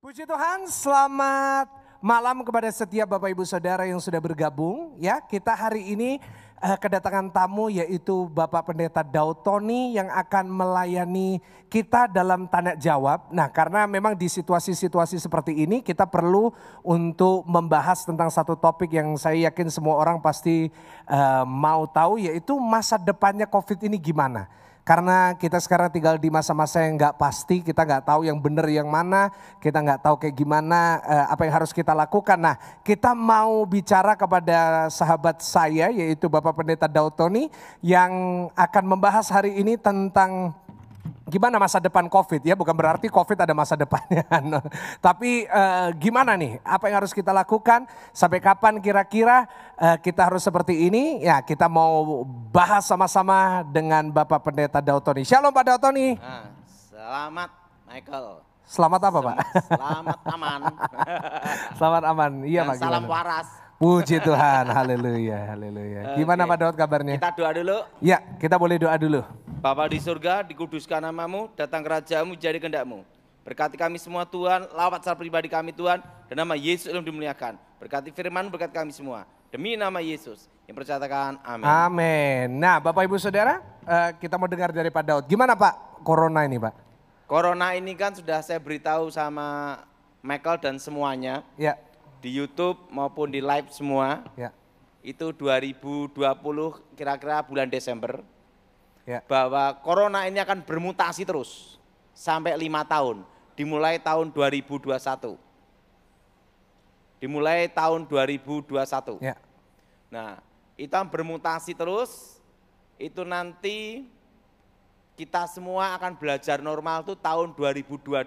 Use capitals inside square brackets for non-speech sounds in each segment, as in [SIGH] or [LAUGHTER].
Puji Tuhan, selamat malam kepada setiap Bapak Ibu Saudara yang sudah bergabung ya. Kita hari ini eh, kedatangan tamu yaitu Bapak Pendeta Daud Tony yang akan melayani kita dalam tanda jawab. Nah, karena memang di situasi-situasi seperti ini kita perlu untuk membahas tentang satu topik yang saya yakin semua orang pasti eh, mau tahu yaitu masa depannya Covid ini gimana. Karena kita sekarang tinggal di masa-masa yang nggak pasti, kita nggak tahu yang benar yang mana, kita nggak tahu kayak gimana, eh, apa yang harus kita lakukan. Nah, kita mau bicara kepada sahabat saya, yaitu Bapak Pendeta Daud Tony, yang akan membahas hari ini tentang gimana masa depan COVID ya, bukan berarti COVID ada masa depannya. [LAUGHS] Tapi uh, gimana nih, apa yang harus kita lakukan, sampai kapan kira-kira uh, kita harus seperti ini? Ya kita mau bahas sama-sama dengan Bapak Pendeta Dautoni. Shalom Pak Dautoni. Nah, selamat Michael. Selamat apa Pak? Selamat aman. [LAUGHS] selamat aman, iya Pak. Salam waras. Puji Tuhan, haleluya, haleluya. [LAUGHS] Gimana okay. Pak Daud kabarnya? Kita doa dulu. Ya, kita boleh doa dulu. Bapa di surga, dikuduskan namamu, datang kerajaanmu, jadi kendakmu. Berkati kami semua Tuhan, lawat secara pribadi kami Tuhan, dan nama Yesus yang dimuliakan. Berkati firman, berkati kami semua. Demi nama Yesus, yang percatakan amin. Amin. Nah Bapak Ibu Saudara, eh, kita mau dengar dari Pak Daud. Gimana Pak Corona ini Pak? Corona ini kan sudah saya beritahu sama Michael dan semuanya. Ya. Di Youtube maupun di live semua. Ya. Itu 2020 kira-kira bulan Desember ya. bahwa corona ini akan bermutasi terus sampai lima tahun, dimulai tahun 2021. Dimulai tahun 2021. Ya. Nah, itu bermutasi terus, itu nanti kita semua akan belajar normal itu tahun 2022.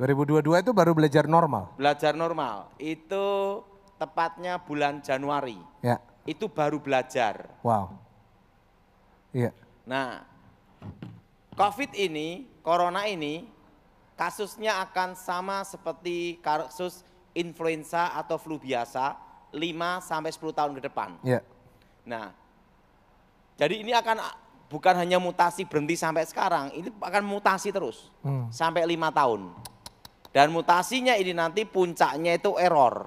2022 itu baru belajar normal. Belajar normal itu tepatnya bulan Januari. Ya. Itu baru belajar. Wow. Iya. Nah, COVID ini, corona ini, kasusnya akan sama seperti kasus influenza atau flu biasa 5 sampai 10 tahun ke depan. Yeah. Nah, jadi ini akan ah, bukan hanya mutasi berhenti sampai sekarang, ini akan mutasi terus hmm. sampai 5 tahun. Dan mutasinya ini nanti puncaknya itu error.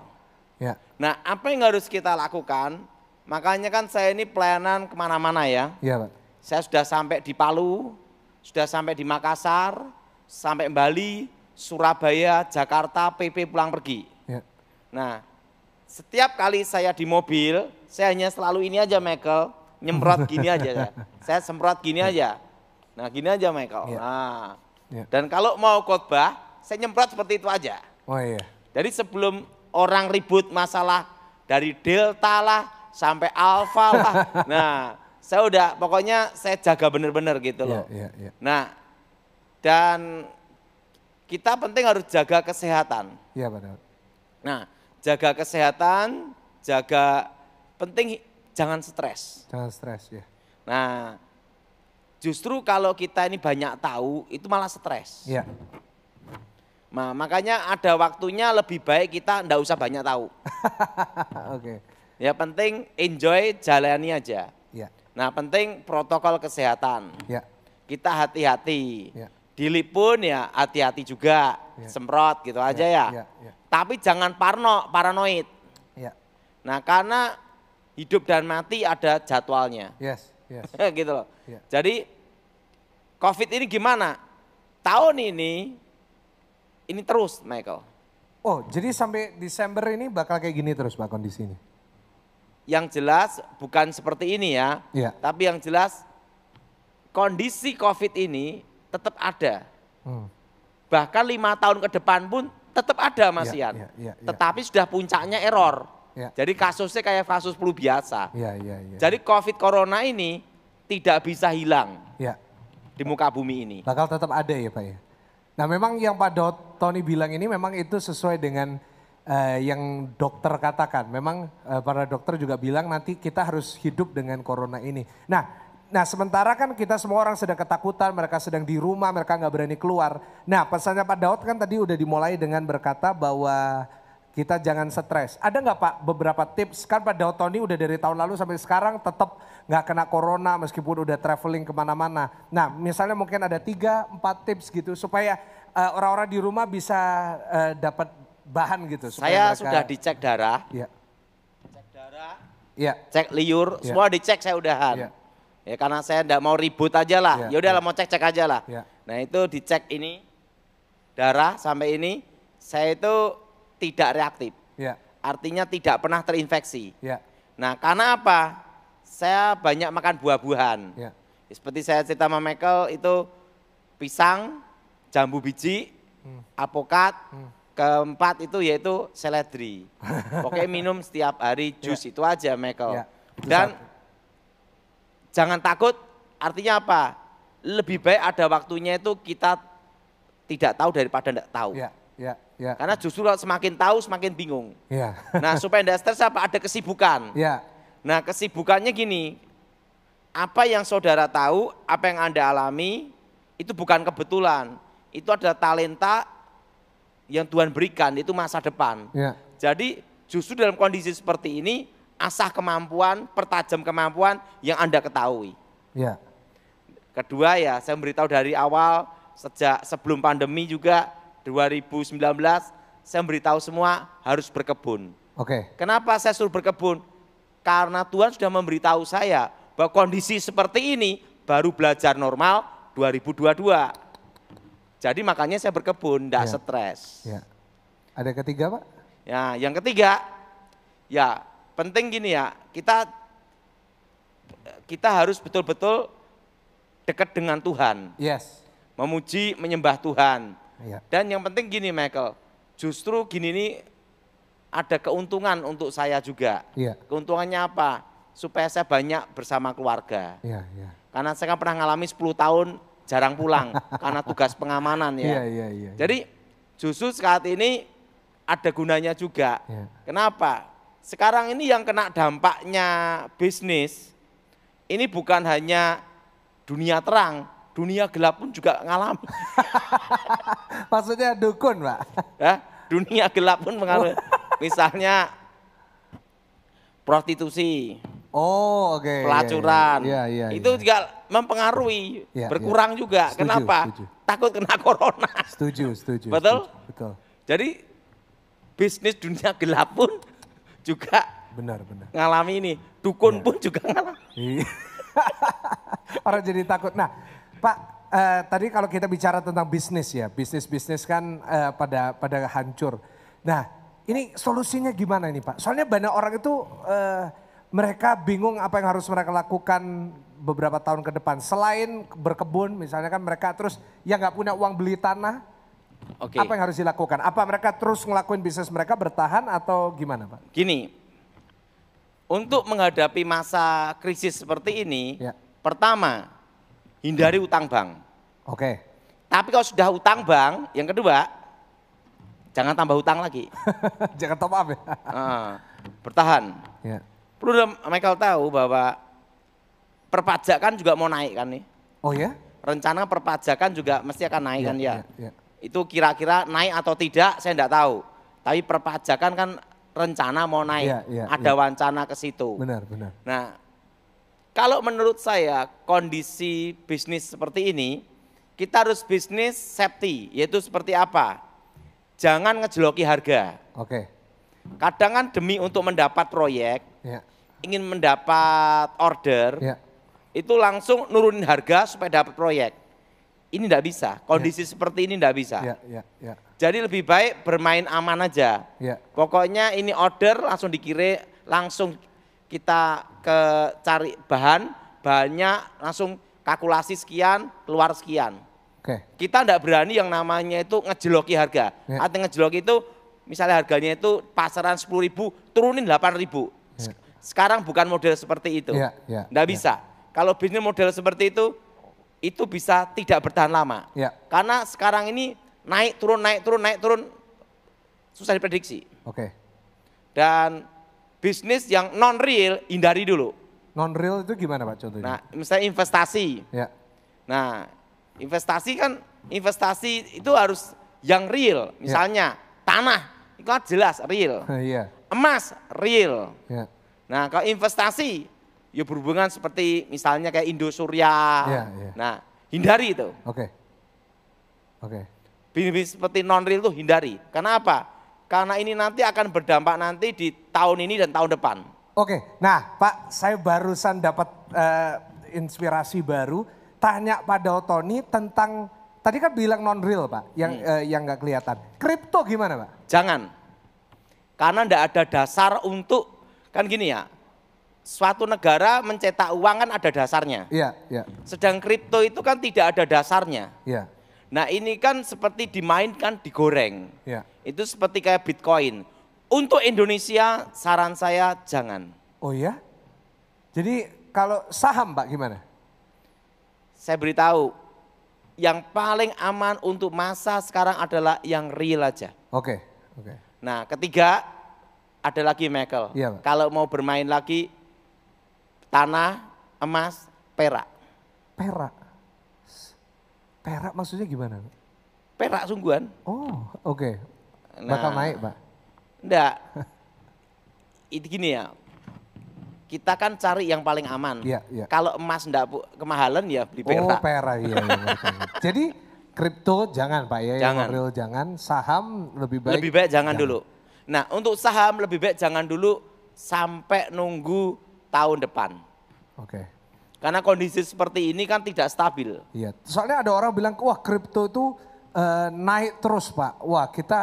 Yeah. Nah, apa yang harus kita lakukan? Makanya kan saya ini pelayanan kemana-mana ya. yeah, Pak. Saya sudah sampai di Palu, sudah sampai di Makassar, sampai Bali, Surabaya, Jakarta, PP pulang pergi. Ya. Nah, setiap kali saya di mobil, saya hanya selalu ini aja Michael, nyemprot gini aja saya. [LAUGHS] Saya semprot gini ya. aja. Nah, gini aja Michael. Ya. Nah. Ya. Dan kalau mau khotbah, saya nyemprot seperti itu aja. Oh iya. Jadi sebelum orang ribut masalah dari delta lah sampai alfa lah. [LAUGHS] Nah, saya udah pokoknya saya jaga bener-bener gitu iya, loh. Yeah, yeah, yeah. Nah, dan kita penting harus jaga kesehatan. Iya yeah, benar. Nah, jaga kesehatan, jaga penting jangan stres. Jangan stres ya. Yeah. Nah, justru kalau kita ini banyak tahu itu malah stres. Iya. Yeah. Nah, makanya ada waktunya lebih baik kita ndak usah banyak tahu. [LAUGHS] Oke. okay. Ya penting enjoy jalani aja. Iya. Nah penting protokol kesehatan. Ya. Kita hati-hati. Ya. Dilip ya hati-hati juga. Ya. Semprot gitu ya. aja ya. Ya. ya. Tapi jangan parno, paranoid. Ya. Nah karena hidup dan mati ada jadwalnya. Yes. Yes. [LAUGHS] gitu loh. Ya. Jadi COVID ini gimana? Tahun ini ini terus Michael. Oh, jadi sampai Desember ini bakal kayak gini terus Pak kondisi ini? Yang jelas bukan seperti ini ya, ya. tapi yang jelas kondisi COVID ini tetap ada. Hmm. Bahkan lima tahun ke depan pun tetap ada Mas ya, Ian. Ya, ya, ya. Tetapi sudah puncaknya error. Ya. Jadi kasusnya kayak kasus flu biasa. Ya, ya, ya. Jadi COVID Corona ini tidak bisa hilang ya. di muka bumi ini. Bakal tetap ada ya Pak ya? Nah memang yang Pak Dot Tony bilang ini memang itu sesuai dengan uh, yang dokter katakan. Memang uh, para dokter juga bilang nanti kita harus hidup dengan corona ini. Nah, Nah sementara kan kita semua orang sedang ketakutan, mereka sedang di rumah, mereka nggak berani keluar. Nah pesannya Pak Daud kan tadi udah dimulai dengan berkata bahwa kita jangan stres. Ada nggak Pak beberapa tips? Kan Pak Daud Tony udah dari tahun lalu sampai sekarang tetap nggak kena corona meskipun udah traveling kemana-mana. Nah misalnya mungkin ada tiga, empat tips gitu supaya eh, orang-orang uh, di rumah bisa uh, dapat bahan gitu. Saya mereka... sudah dicek darah. Ya. Cek darah. Ya. Cek liur, ya. semua dicek saya udahan. Ya. ya karena saya tidak mau ribut aja lah. Iya. Ya udah ya. mau cek-cek aja lah. Ya. Nah, itu dicek ini darah sampai ini saya itu tidak reaktif. Ya. Artinya tidak pernah terinfeksi. Ya. Nah, karena apa? Saya banyak makan buah-buahan. Iya. Ya. Seperti saya cerita sama Michael itu pisang, jambu biji, hmm. apokat, hmm keempat itu yaitu seledri. [LAUGHS] oke minum setiap hari jus yeah. itu aja Michael. Yeah, Dan jangan takut artinya apa? Lebih baik ada waktunya itu kita tidak tahu daripada tidak tahu. Yeah, yeah, yeah. Karena justru semakin tahu semakin bingung. Yeah. [LAUGHS] nah supaya tidak stres apa? Ada kesibukan. Yeah. Nah kesibukannya gini, apa yang saudara tahu, apa yang Anda alami itu bukan kebetulan. Itu adalah talenta yang Tuhan berikan itu masa depan. Ya. Jadi justru dalam kondisi seperti ini asah kemampuan, pertajam kemampuan yang Anda ketahui. Ya. Kedua ya, saya memberitahu dari awal sejak sebelum pandemi juga 2019 saya memberitahu semua harus berkebun. Oke. Kenapa saya suruh berkebun? Karena Tuhan sudah memberitahu saya bahwa kondisi seperti ini baru belajar normal 2022. Jadi makanya saya berkebun, tidak ya. stres. Ya. Ada ketiga Pak? Ya, yang ketiga, ya penting gini ya, kita kita harus betul-betul dekat dengan Tuhan. Yes. Memuji, menyembah Tuhan. Ya. Dan yang penting gini Michael, justru gini nih ada keuntungan untuk saya juga. Ya. Keuntungannya apa? Supaya saya banyak bersama keluarga. Ya, ya. Karena saya kan pernah mengalami 10 tahun jarang pulang karena tugas pengamanan ya. yeah, yeah, yeah. Iya. Jadi justru saat ini ada gunanya juga. Yeah. Kenapa? Sekarang ini yang kena dampaknya bisnis ini bukan hanya dunia terang, dunia gelap pun juga ngalami. [LAUGHS] Maksudnya dukun, Pak? Ya, dunia gelap pun mengalami. Misalnya prostitusi, Oh, oke. Okay. Iya, iya, Pelacuran. Iya, iya, iya. itu juga mempengaruhi, ya, berkurang ya. juga. Setuju, Kenapa? Setuju. Takut kena corona. Setuju, setuju. Betul? Setuju, betul. Jadi bisnis dunia gelap pun [LAUGHS] juga benar, benar. Ngalami ini. Dukun pun juga ngalami. [LAUGHS] Orang jadi takut. Nah, Pak, Uh, tadi kalau kita bicara tentang bisnis ya, bisnis-bisnis kan uh, pada pada hancur. Nah, ini solusinya gimana ini Pak? Soalnya banyak orang itu uh, mereka bingung apa yang harus mereka lakukan beberapa tahun ke depan. Selain berkebun, misalnya kan mereka terus ya nggak punya uang beli tanah, okay. apa yang harus dilakukan? Apa mereka terus ngelakuin bisnis mereka bertahan atau gimana, Pak? Gini, untuk menghadapi masa krisis seperti ini, ya. pertama hindari utang bank. Oke. Okay. Tapi kalau sudah utang bank, yang kedua jangan tambah utang lagi. [LAUGHS] jangan top up ya. Uh, bertahan. Ya. Perlu Michael tahu bahwa perpajakan juga mau naik kan nih. Oh ya? Rencana perpajakan juga mesti akan naik iya, kan ya. ya, ya. Itu kira-kira naik atau tidak saya enggak tahu. Tapi perpajakan kan rencana mau naik. Ya, ya, Ada ya. wacana ke situ. Benar, benar. Nah, kalau menurut saya kondisi bisnis seperti ini, kita harus bisnis safety, yaitu seperti apa? Jangan ngejeloki harga. Oke. Okay. Kadang kan demi untuk mendapat proyek, ya. ingin mendapat order, ya. itu langsung nurunin harga supaya dapat proyek. Ini tidak bisa, kondisi ya. seperti ini tidak bisa. Ya, ya, ya. Jadi lebih baik bermain aman aja. Ya. Pokoknya ini order langsung dikirim, langsung kita ke cari bahan, banyak langsung kalkulasi sekian, keluar sekian. Okay. Kita tidak berani yang namanya itu ngejeloki harga. Yeah. Atau ngejeloki itu misalnya harganya itu pasaran sepuluh ribu, turunin delapan ribu. Iya. Sekarang bukan model seperti itu. Ya, ya, ya. bisa. Kalau bisnis model seperti itu, itu bisa tidak bertahan lama. Ya. Karena sekarang ini naik turun, naik turun, naik turun, susah diprediksi. Oke. Okay. Dan bisnis yang non real hindari dulu. Non real itu gimana Pak contohnya? Nah, misalnya investasi. Ya. Nah, investasi kan investasi itu harus yang real. Iya. Misalnya ya. tanah, itu kan jelas real. [LAUGHS] Iya emas real. Ya. Nah kalau investasi ya berhubungan seperti misalnya kayak Indo Surya. Ya, ya. Nah hindari itu. Oke. Oke. Okay. Bisnis seperti non real itu hindari. Karena apa? Karena ini nanti akan berdampak nanti di tahun ini dan tahun depan. Oke. Nah Pak saya barusan dapat uh, inspirasi baru. Tanya pada Tony tentang Tadi kan bilang non real pak, yang hmm. eh, yang nggak kelihatan. Kripto gimana pak? Jangan. Karena tidak ada dasar untuk, kan gini ya, suatu negara mencetak uang kan ada dasarnya. Iya, iya. Sedang kripto itu kan tidak ada dasarnya. Iya. Nah ini kan seperti dimainkan digoreng. Iya. Itu seperti kayak Bitcoin. Untuk Indonesia saran saya jangan. Oh ya? Jadi kalau saham Pak gimana? Saya beritahu, yang paling aman untuk masa sekarang adalah yang real aja. Oke, okay, oke. Okay. Nah, ketiga ada lagi Michael. Ya, Kalau mau bermain lagi tanah, emas, perak. Perak. Perak maksudnya gimana? Perak sungguhan. Oh, oke. Okay. Nah, Bakal naik, Pak. Enggak. [LAUGHS] Itu gini ya. Kita kan cari yang paling aman. Iya, iya. Kalau emas enggak kemahalan ya beli perak. Oh, perak iya. iya [LAUGHS] Jadi Kripto jangan Pak ya, jangan. yang real jangan. Saham lebih baik. Lebih baik jangan, jangan dulu. Nah untuk saham lebih baik jangan dulu sampai nunggu tahun depan. Oke. Okay. Karena kondisi seperti ini kan tidak stabil. Iya. Soalnya ada orang bilang, wah kripto itu uh, naik terus Pak. Wah kita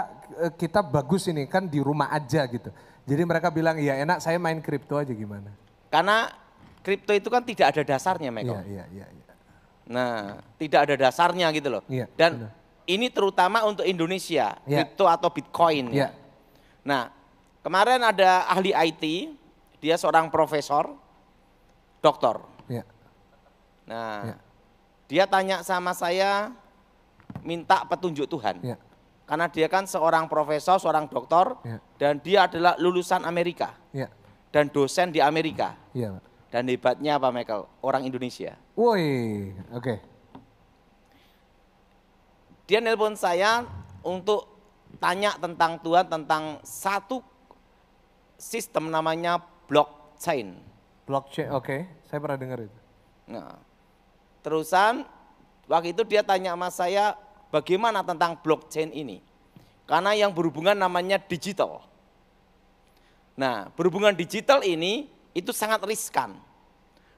eh, kita bagus ini kan di rumah aja gitu. Jadi mereka bilang, ya enak saya main kripto aja gimana. Karena kripto itu kan tidak ada dasarnya Michael. Iya, iya, iya. iya. Nah, tidak ada dasarnya gitu loh. Iya, dan benar. ini terutama untuk Indonesia, iya. crypto atau Bitcoin. Ya. Iya. Nah, kemarin ada ahli IT, dia seorang profesor, doktor. Nah, dia tanya sama saya minta petunjuk Tuhan. Karena dia kan seorang profesor, seorang doktor, ya. dan dia adalah lulusan Amerika. Ya. Dan dosen di Amerika. Ya. Dan hebatnya apa Michael? Orang Indonesia. Woi, oke. Okay. Dia nelpon saya untuk tanya tentang Tuhan, tentang satu sistem namanya blockchain. Blockchain, oke. Okay. Saya pernah dengar itu. Nah, terusan waktu itu dia tanya sama saya bagaimana tentang blockchain ini. Karena yang berhubungan namanya digital. Nah, berhubungan digital ini itu sangat riskan.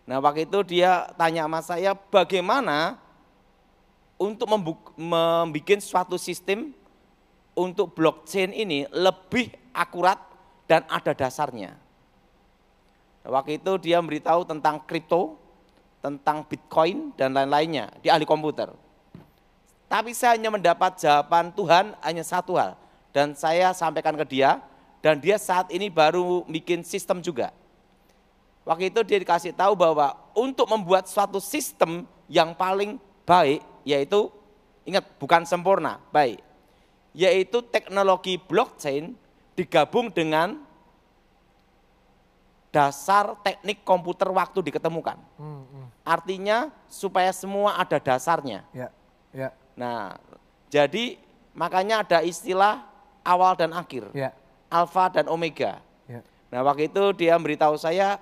Nah waktu itu dia tanya sama saya bagaimana untuk membuat suatu sistem untuk blockchain ini lebih akurat dan ada dasarnya. Nah, waktu itu dia memberitahu tentang kripto, tentang bitcoin dan lain-lainnya di ahli komputer. Tapi saya hanya mendapat jawaban Tuhan hanya satu hal. Dan saya sampaikan ke dia dan dia saat ini baru bikin sistem juga Waktu itu dia dikasih tahu bahwa untuk membuat suatu sistem yang paling baik yaitu ingat bukan sempurna, baik. Yaitu teknologi blockchain digabung dengan dasar teknik komputer waktu diketemukan. Hmm, hmm. Artinya supaya semua ada dasarnya. Ya, ya. Nah, jadi makanya ada istilah awal dan akhir, ya. alfa dan omega. Ya. Nah, waktu itu dia memberitahu saya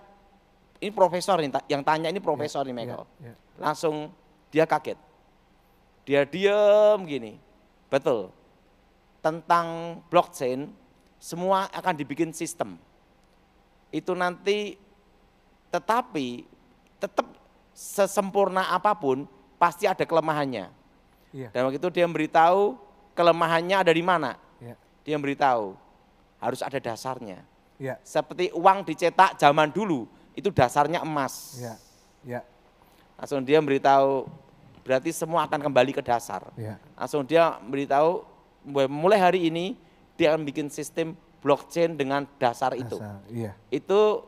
ini profesor nih, yang tanya ini profesor yeah, nih Michael. Yeah, yeah. Langsung dia kaget. Dia diem gini. Betul. Tentang blockchain, semua akan dibikin sistem. Itu nanti tetapi tetap sesempurna apapun pasti ada kelemahannya. Yeah. Dan waktu itu dia memberitahu kelemahannya ada di mana. Yeah. Dia memberitahu harus ada dasarnya. Yeah. Seperti uang dicetak zaman dulu, itu dasarnya emas. Ya. Ya. Langsung dia beritahu berarti semua akan kembali ke dasar. Ya. Langsung dia beritahu mulai hari ini dia akan bikin sistem blockchain dengan dasar, dasar itu. Ya. Itu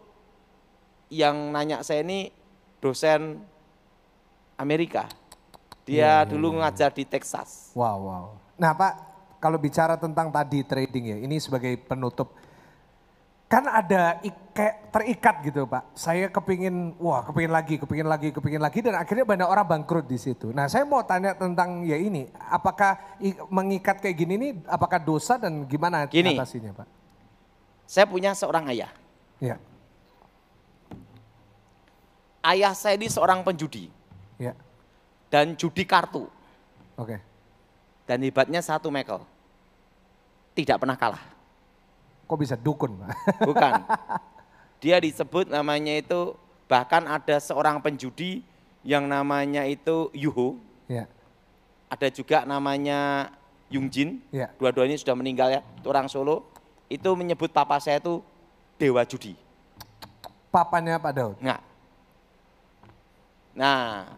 yang nanya saya ini dosen Amerika. Dia ya, dulu ya, ngajar di Texas. Wow, wow. Nah, Pak, kalau bicara tentang tadi trading ya, ini sebagai penutup kan ada ike, terikat gitu Pak. Saya kepingin, wah kepingin lagi, kepingin lagi, kepingin lagi dan akhirnya banyak orang bangkrut di situ. Nah saya mau tanya tentang ya ini, apakah mengikat kayak gini ini apakah dosa dan gimana gini, atasinya Pak? Saya punya seorang ayah. Ya. Ayah saya ini seorang penjudi. Ya. Dan judi kartu. Oke. Okay. Dan hebatnya satu Michael. Tidak pernah kalah Kok bisa dukun? [LAUGHS] Bukan. Dia disebut namanya itu bahkan ada seorang penjudi yang namanya itu Yuho. Ya. Ada juga namanya Yungjin. Ya. Dua-duanya sudah meninggal ya. Itu orang Solo. Itu menyebut papa saya itu dewa judi. Papanya Pak Daud? Enggak. Nah,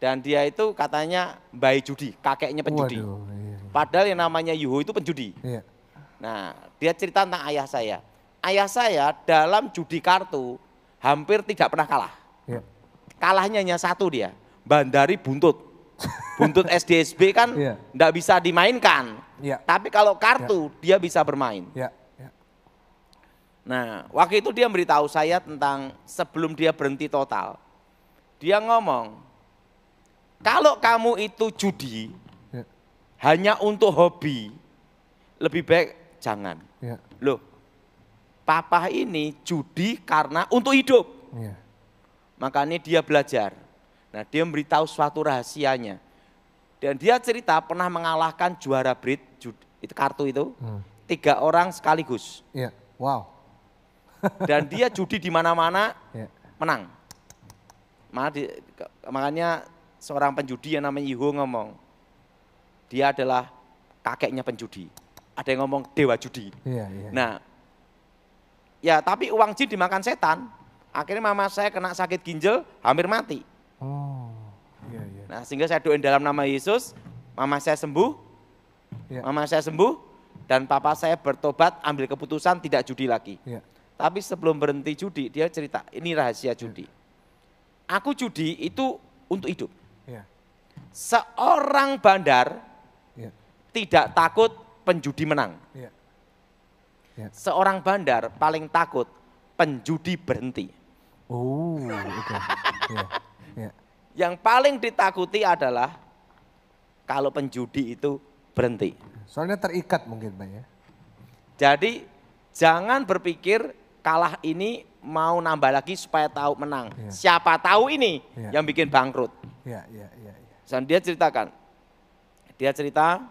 dan dia itu katanya bayi judi, kakeknya penjudi. Waduh, iya, iya. Padahal yang namanya Yuho itu penjudi. Iya. Nah, dia cerita tentang ayah saya. Ayah saya dalam judi kartu hampir tidak pernah kalah. Ya. Kalahnya hanya satu dia, Bandari buntut. Buntut SDSB [LAUGHS] kan tidak ya. bisa dimainkan. Ya. Tapi kalau kartu ya. dia bisa bermain. Ya. Ya. Nah, waktu itu dia beritahu saya tentang sebelum dia berhenti total. Dia ngomong, kalau kamu itu judi hanya untuk hobi, lebih baik jangan. Ya. Loh, papa ini judi karena untuk hidup. Ya. Makanya dia belajar. Nah dia memberitahu suatu rahasianya. Dan dia cerita pernah mengalahkan juara Brit, itu kartu itu, hmm. tiga orang sekaligus. Ya. Wow. [LAUGHS] Dan dia judi di mana-mana ya. menang. Makanya seorang penjudi yang namanya Iho ngomong, dia adalah kakeknya penjudi ada yang ngomong dewa judi. Iya, iya. Nah, ya tapi uang jin dimakan setan. Akhirnya mama saya kena sakit ginjal, hampir mati. Oh, iya, iya. Nah, sehingga saya doain dalam nama Yesus, mama saya sembuh, iya. mama saya sembuh, dan papa saya bertobat, ambil keputusan tidak judi lagi. Iya. Tapi sebelum berhenti judi, dia cerita, ini rahasia iya. judi. Aku judi itu untuk hidup. Ya. Seorang bandar ya. tidak takut penjudi menang. Ya. Ya. Seorang bandar paling takut penjudi berhenti. Oh, Okay. ya. Ya. Yang paling ditakuti adalah kalau penjudi itu berhenti. Soalnya terikat mungkin Pak ya. Jadi jangan berpikir kalah ini mau nambah lagi supaya tahu menang. Ya. Siapa tahu ini ya. yang bikin bangkrut. Ya, ya, ya, ya. Dan dia ceritakan, dia cerita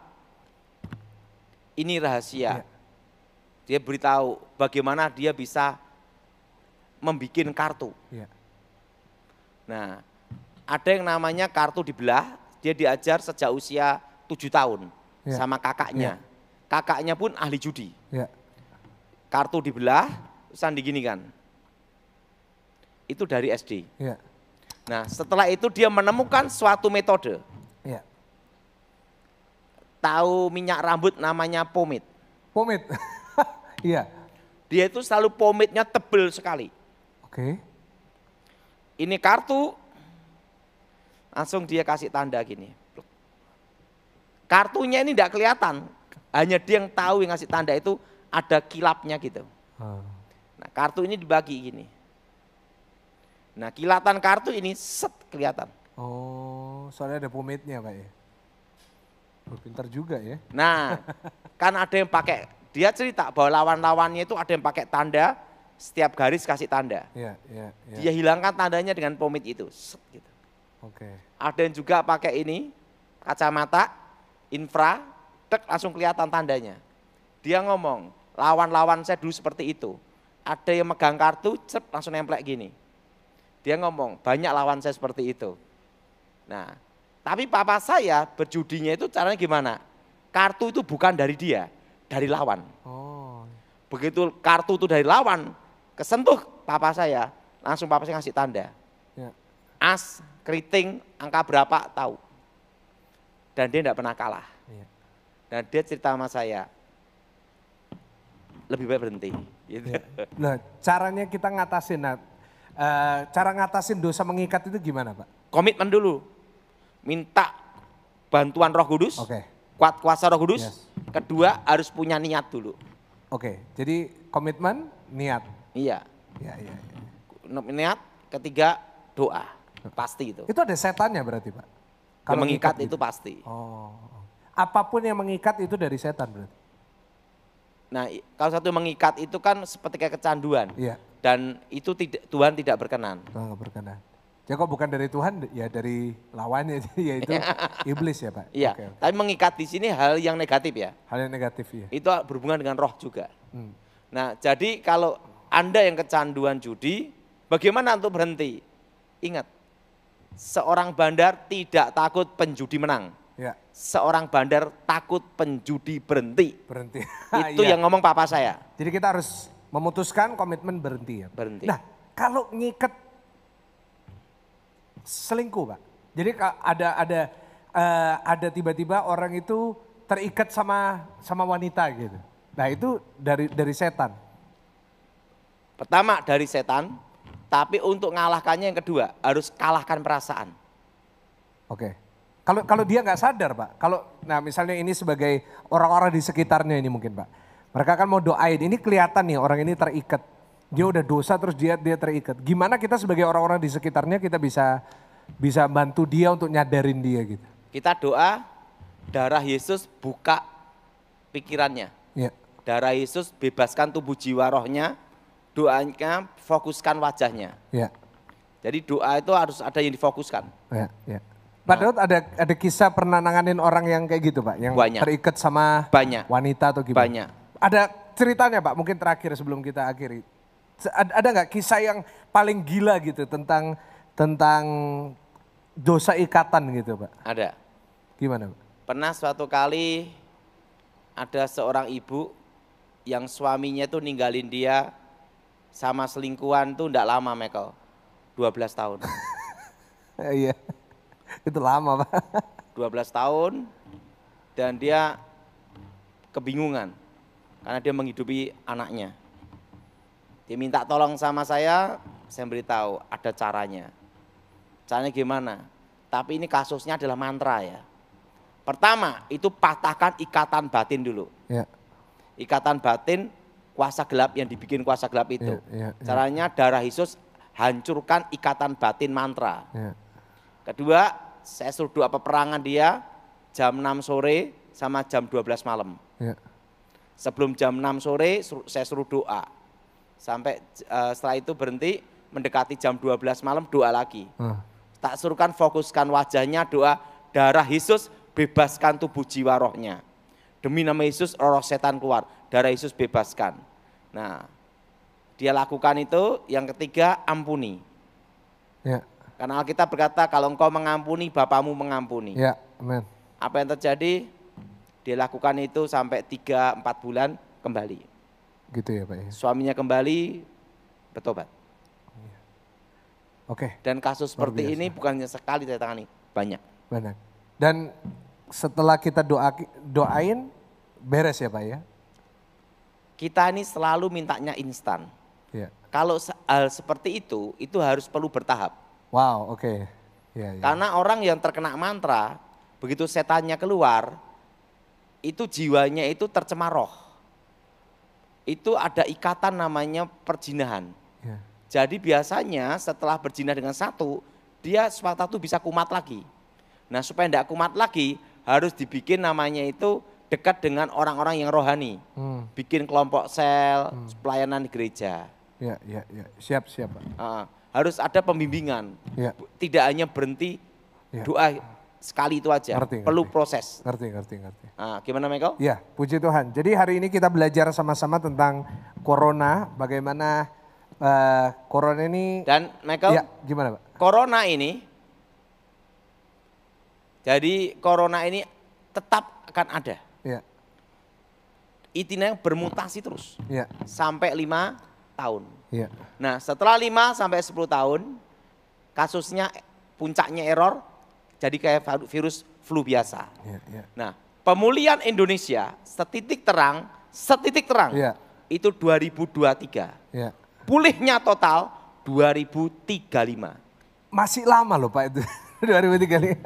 ini rahasia. Ya. Dia beritahu bagaimana dia bisa membuat kartu. Ya. Nah, ada yang namanya kartu dibelah, dia diajar sejak usia tujuh tahun ya. sama kakaknya. Ya. Kakaknya pun ahli judi. Ya. Kartu dibelah, sandi gini kan. Itu dari SD. Ya. Nah, setelah itu dia menemukan suatu metode tahu minyak rambut namanya pomit pomit [LAUGHS] iya. Dia itu selalu pomitnya tebel sekali. Oke. Okay. Ini kartu langsung dia kasih tanda gini. Kartunya ini tidak kelihatan, hanya dia yang tahu yang ngasih tanda itu ada kilapnya gitu. Hmm. Nah kartu ini dibagi gini. Nah kilatan kartu ini set kelihatan. Oh, soalnya ada pomitnya pak ya? Oh, pintar juga ya. Nah, [LAUGHS] kan ada yang pakai, dia cerita bahwa lawan-lawannya itu ada yang pakai tanda, setiap garis kasih tanda. Iya. ya. Dia hilangkan tandanya dengan pomit itu. gitu. Oke. Okay. Ada yang juga pakai ini, kacamata, infra, tek langsung kelihatan tandanya. Dia ngomong, lawan-lawan saya dulu seperti itu. Ada yang megang kartu, cep, langsung nemplek gini. Dia ngomong, banyak lawan saya seperti itu. Nah, tapi papa saya berjudinya itu caranya gimana? Kartu itu bukan dari dia, dari lawan. Oh. Begitu kartu itu dari lawan, kesentuh papa saya, langsung papa saya ngasih tanda. Ya. As, keriting, angka berapa tahu. Dan dia tidak pernah kalah. Ya. Dan dia cerita sama saya, lebih baik berhenti. Gitu. Ya. Nah, caranya kita ngatasin, nah, cara ngatasin dosa mengikat itu gimana, Pak? Komitmen dulu minta bantuan Roh Kudus, okay. kuat kuasa Roh Kudus. Yes. Kedua harus punya niat dulu. Oke, okay. jadi komitmen, niat. Iya. Iya, iya. Ya. Niat. Ketiga doa, pasti itu. Itu ada setannya berarti pak. Kalau mengikat itu gitu. pasti. Oh. Apapun yang mengikat itu dari setan berarti. Nah, kalau satu mengikat itu kan seperti kayak kecanduan. Iya. Dan itu tidak Tuhan tidak berkenan. Tuhan tidak berkenan. Ya kok bukan dari Tuhan, ya dari lawannya, [LAUGHS] yaitu [LAUGHS] iblis ya Pak? Iya, okay, tapi mengikat di sini hal yang negatif ya? Hal yang negatif ya. Itu berhubungan dengan roh juga. Hmm. Nah jadi kalau Anda yang kecanduan judi, bagaimana untuk berhenti? Ingat, seorang bandar tidak takut penjudi menang. Ya. Seorang bandar takut penjudi berhenti. Berhenti. [LAUGHS] Itu ya. yang ngomong papa saya. Jadi kita harus memutuskan komitmen berhenti ya? Berhenti. Nah kalau ngikat selingkuh pak. Jadi ada ada uh, ada tiba-tiba orang itu terikat sama sama wanita gitu. Nah itu dari dari setan. Pertama dari setan, tapi untuk ngalahkannya yang kedua harus kalahkan perasaan. Oke. Kalau kalau dia nggak sadar pak, kalau nah misalnya ini sebagai orang-orang di sekitarnya ini mungkin pak, mereka kan mau doain, ini kelihatan nih orang ini terikat dia udah dosa terus dia dia terikat. Gimana kita sebagai orang-orang di sekitarnya kita bisa bisa bantu dia untuk nyadarin dia gitu. Kita doa darah Yesus buka pikirannya. Ya. Darah Yesus bebaskan tubuh jiwa rohnya, doanya fokuskan wajahnya. Ya. Jadi doa itu harus ada yang difokuskan. Ya, ya. Pak Daud ada ada kisah pernah nanganin orang yang kayak gitu Pak, yang banyak. terikat sama banyak. wanita atau gimana? Banyak. Ada ceritanya Pak, mungkin terakhir sebelum kita akhiri. Ada nggak kisah yang paling gila gitu tentang tentang dosa ikatan gitu Pak? Ada. Gimana Pak? Pernah suatu kali ada seorang ibu yang suaminya tuh ninggalin dia sama selingkuhan tuh ndak lama Michael. 12 tahun. [LAUGHS] Iya. Itu lama, Pak. 12 tahun dan dia kebingungan karena dia menghidupi anaknya. Dia minta tolong sama saya, saya beritahu ada caranya. Caranya gimana? Tapi ini kasusnya adalah mantra ya. Pertama, itu patahkan ikatan batin dulu. Ya. Ikatan batin kuasa gelap yang dibikin kuasa gelap itu. Ya, ya, ya. Caranya darah Yesus hancurkan ikatan batin mantra. Ya. Kedua, saya suruh doa peperangan dia jam 6 sore sama jam 12 malam. Ya. Sebelum jam 6 sore saya suruh doa. Sampai uh, setelah itu berhenti, mendekati jam 12 malam doa lagi. Hmm. Tak suruhkan fokuskan wajahnya doa darah Yesus bebaskan tubuh jiwa rohnya. Demi nama Yesus roh setan keluar, darah Yesus bebaskan. Nah, dia lakukan itu, yang ketiga ampuni. Ya. Karena Alkitab berkata kalau engkau mengampuni bapamu mengampuni. Ya, amen. Apa yang terjadi? Dia lakukan itu sampai 3 4 bulan kembali. Gitu ya Pak. Ya? Suaminya kembali bertobat. Oke. Okay. Dan kasus seperti ini bukannya sekali saya tangani, banyak. Banyak. Dan setelah kita doa doain beres ya Pak ya? Kita ini selalu mintanya instan. Yeah. Kalau hal seperti itu, itu harus perlu bertahap. Wow, oke. Okay. Yeah, yeah. Karena orang yang terkena mantra, begitu setannya keluar, itu jiwanya itu tercemar roh itu ada ikatan namanya perjinahan. Ya. Jadi biasanya setelah berjinah dengan satu, dia suatu itu bisa kumat lagi. Nah supaya tidak kumat lagi, harus dibikin namanya itu dekat dengan orang-orang yang rohani. Hmm. Bikin kelompok sel, hmm. pelayanan gereja. Ya, ya, ya. Siap, siap. Uh, harus ada pembimbingan. Ya. Tidak hanya berhenti ya. doa sekali itu aja. Ngerti, Perlu proses. Ngerti, ngerti, ngerti. Nah, gimana Michael? Ya, puji Tuhan. Jadi hari ini kita belajar sama-sama tentang corona, bagaimana uh, corona ini. Dan Michael, ya, gimana Pak? Corona ini, jadi corona ini tetap akan ada. Ya. Itinya bermutasi terus. Ya. Sampai lima tahun. Ya. Nah setelah lima sampai sepuluh tahun, kasusnya puncaknya error jadi kayak virus flu biasa. Yeah, yeah. Nah, pemulihan Indonesia setitik terang, setitik terang yeah. itu 2023. Yeah. Iya. Pulihnya total 2035. Masih lama loh Pak itu 2035.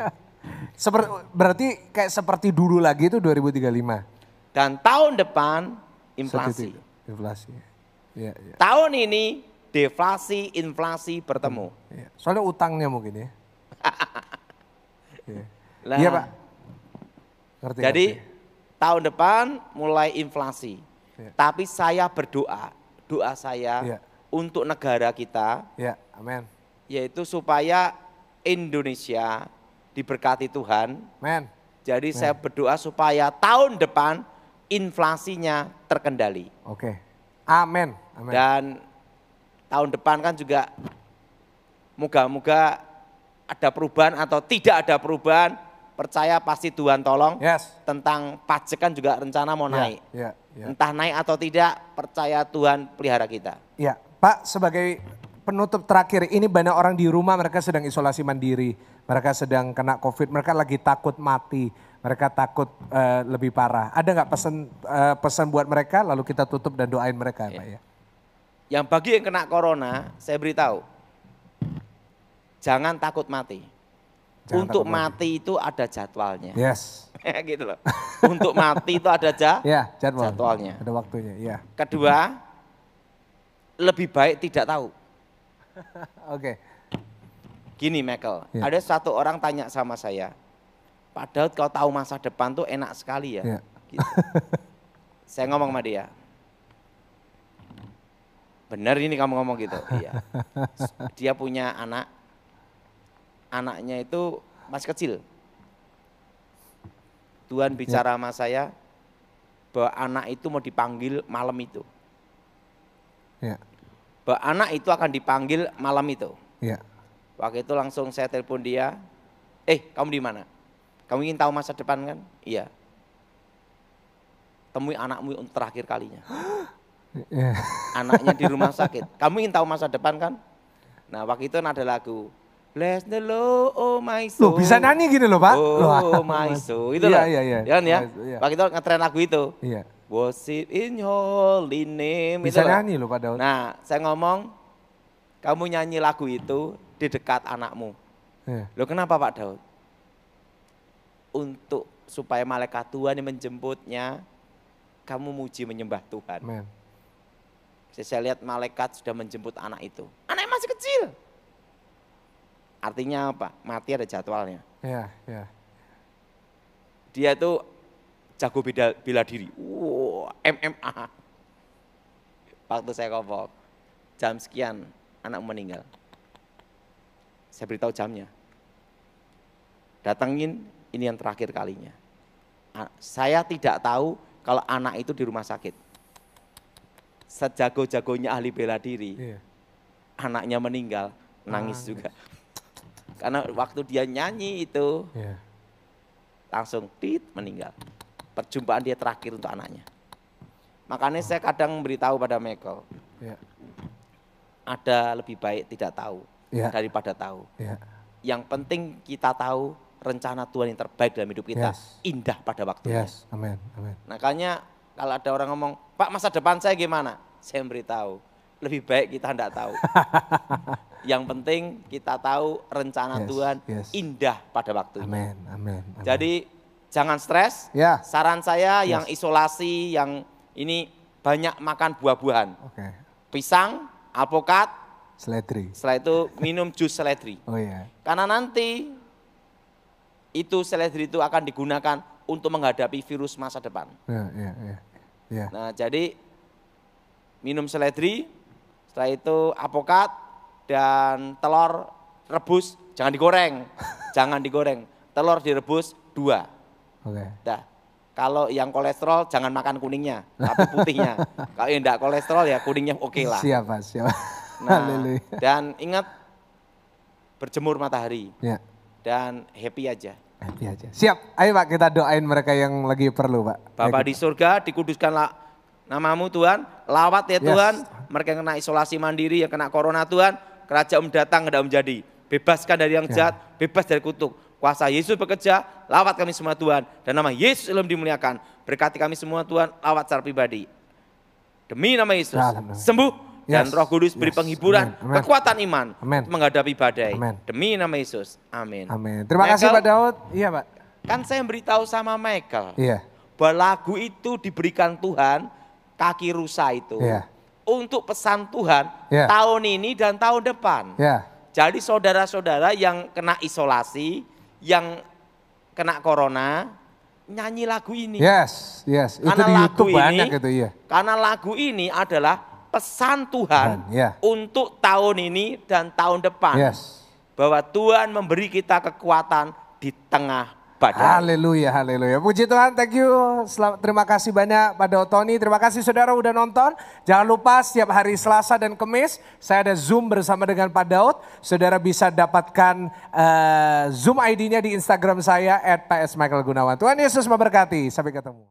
[LAUGHS] Seperti, berarti kayak seperti dulu lagi itu 2035. Dan tahun depan inflasi. Inflasi. Ya, ya. Tahun ini deflasi, inflasi bertemu. Ya. Soalnya utangnya mungkin ya. [LAUGHS] Iya. Lah, iya pak. Ngerti, jadi ngerti. tahun depan mulai inflasi. Iya. Tapi saya berdoa, doa saya iya. untuk negara kita. Ya, amin. Yaitu supaya Indonesia diberkati Tuhan. Amin. Jadi amen. saya berdoa supaya tahun depan inflasinya terkendali. Oke. Amin. Amin. Dan tahun depan kan juga moga-moga ada perubahan atau tidak ada perubahan, percaya pasti Tuhan tolong. Yes. Tentang pajak kan juga rencana mau ya, naik. Yeah, yeah. Entah naik atau tidak, percaya Tuhan pelihara kita. Ya, yeah. Pak sebagai penutup terakhir, ini banyak orang di rumah mereka sedang isolasi mandiri, mereka sedang kena COVID, mereka lagi takut mati, mereka takut uh, lebih parah. Ada nggak pesan uh, pesan buat mereka? Lalu kita tutup dan doain mereka, ya. ya. Pak ya. Yang bagi yang kena corona, saya beritahu Jangan takut mati. Jangan Untuk takut mati. itu ada jadwalnya. Yes. [LAUGHS] Ya, gitu loh. [LAUGHS] Untuk mati itu ada ja ya, jadwal. jadwalnya. Ada waktunya, ya. Kedua, lebih baik tidak tahu. [LAUGHS] Oke. okay. Gini Michael, ya. ada satu orang tanya sama saya, Padahal kau tahu masa depan tuh enak sekali ya. ya. Gitu. saya ngomong sama dia, benar ini kamu ngomong gitu. Iya. Dia punya anak anaknya itu masih kecil. Tuhan bicara sama saya bahwa anak itu mau dipanggil malam itu. Ya. Bahwa anak itu akan dipanggil malam itu. Ya. Waktu itu langsung saya telepon dia, eh kamu di mana? Kamu ingin tahu masa depan kan? Iya. Temui anakmu untuk terakhir kalinya. Ya. Anaknya di rumah sakit. Kamu ingin tahu masa depan kan? Nah waktu itu ada lagu, Bless the Lord, oh my soul. Loh, bisa nyanyi gini loh, Pak. Oh, oh my soul. Itu iya, loh. Iya, iya, ya? iya. Kan ya? Pak kita ngetren lagu itu. Iya. Worship in holy name. Bisa itu nyanyi loh Pak Daud. Nah, saya ngomong, kamu nyanyi lagu itu di dekat anakmu. Iya. Loh kenapa Pak Daud? Untuk supaya malaikat Tuhan yang menjemputnya, kamu muji menyembah Tuhan. Amen. Saya lihat malaikat sudah menjemput anak itu. Anak masih kecil. Artinya apa? Mati ada jadwalnya. Iya, Dia itu jago beda, bela diri. Wow, MMA. Waktu saya kopok, jam sekian anak meninggal. Saya beritahu jamnya. Datangin, ini yang terakhir kalinya. Saya tidak tahu kalau anak itu di rumah sakit. Sejago-jagonya ahli bela diri, iya. anaknya meninggal, nangis ah, juga. Karena waktu dia nyanyi itu yeah. langsung tit meninggal. Perjumpaan dia terakhir untuk anaknya. Makanya saya kadang memberitahu pada Michael, yeah. ada lebih baik tidak tahu yeah. daripada tahu. Yeah. Yang penting kita tahu rencana Tuhan yang terbaik dalam hidup kita yes. indah pada waktunya. Yes, amin, amin. Makanya kalau ada orang ngomong, Pak masa depan saya gimana? Saya memberitahu, lebih baik kita tidak tahu. [LAUGHS] Yang penting kita tahu rencana yes, Tuhan yes. indah pada waktu itu. amen, amen. Jadi jangan stres. Yeah. Saran saya yes. yang isolasi, yang ini banyak makan buah-buahan. Okay. Pisang, alpukat, seledri. Setelah itu minum jus seledri. [LAUGHS] Oh Yeah. Karena nanti itu seledri itu akan digunakan untuk menghadapi virus masa depan. Yeah, yeah, yeah. Yeah. Nah, jadi minum seledri, setelah itu apokat, dan telur rebus jangan digoreng, [LAUGHS] jangan digoreng. Telur direbus dua. Oke. Okay. Dah. Kalau yang kolesterol jangan makan kuningnya, tapi [LAUGHS] putihnya. Kalau yang tidak kolesterol ya kuningnya oke okay lah. Siapa, siapa. Nah, [LAUGHS] dan ingat berjemur matahari. Ya. Dan happy aja. Happy aja. Siap. Ayo Pak kita doain mereka yang lagi perlu, Pak. Bapak di surga dikuduskanlah namamu Tuhan, lawat ya Tuhan, mereka yang kena isolasi mandiri, yang kena corona Tuhan, kerajaan datang tidak menjadi. Bebaskan dari yang ya. jahat, ya. bebas dari kutuk. Kuasa Yesus bekerja, lawat kami semua Tuhan. Dan nama Yesus belum dimuliakan. Berkati kami semua Tuhan, lawat secara pribadi. Demi nama Yesus, ya, sembuh dan Roh Kudus beri yes. penghiburan, Amen. Amen. kekuatan iman Amen. menghadapi badai. Amen. Demi nama Yesus. Amin. Amin. Terima Michael, kasih Pak Daud. Iya, Pak. Kan saya beritahu sama Michael. Iya. Bahwa lagu itu diberikan Tuhan kaki rusa itu. Iya untuk pesan Tuhan yeah. tahun ini dan tahun depan. Yeah. Jadi saudara-saudara yang kena isolasi, yang kena corona, nyanyi lagu ini. Yes, yes. Karena di lagu YouTube ini, banyak itu iya. Karena lagu ini adalah pesan Tuhan yeah. untuk tahun ini dan tahun depan. Yes. Bahwa Tuhan memberi kita kekuatan di tengah pada. Haleluya, haleluya. Puji Tuhan, thank you. Selamat, terima kasih banyak pada Tony. Terima kasih saudara udah nonton. Jangan lupa setiap hari Selasa dan Kemis saya ada Zoom bersama dengan Pak Daud. Saudara bisa dapatkan uh, Zoom ID-nya di Instagram saya at Gunawan. Tuhan Yesus memberkati. Sampai ketemu.